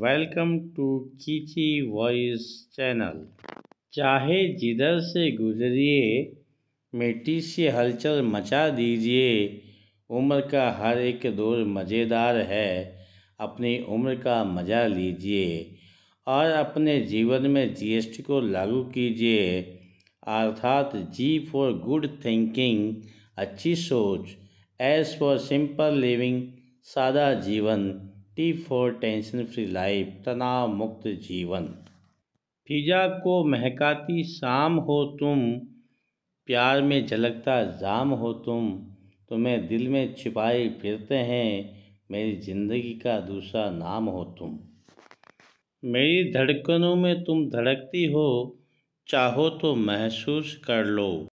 welcome to कीची voice channel चाहे जिधर से गुजरिए मिट्टी से हलचल मचा दीजिए उम्र का हर एक दौर मज़ेदार है अपनी उम्र का मज़ा लीजिए और अपने जीवन में जीएसटी को लागू कीजिए अर्थात जी फॉर गुड थिंकिंग अच्छी सोच एस फॉर सिंपल लिविंग सादा जीवन tea for tension free life तनाव मुक्त जीवन फिजा को महकाती शाम हो तुम प्यार में झलकता जाम हो तुम तुम्हें दिल में छिपाए फिरते हैं मेरी ज़िंदगी का दूसरा नाम हो तुम मेरी धड़कनों में तुम धड़कती हो चाहो तो महसूस कर लो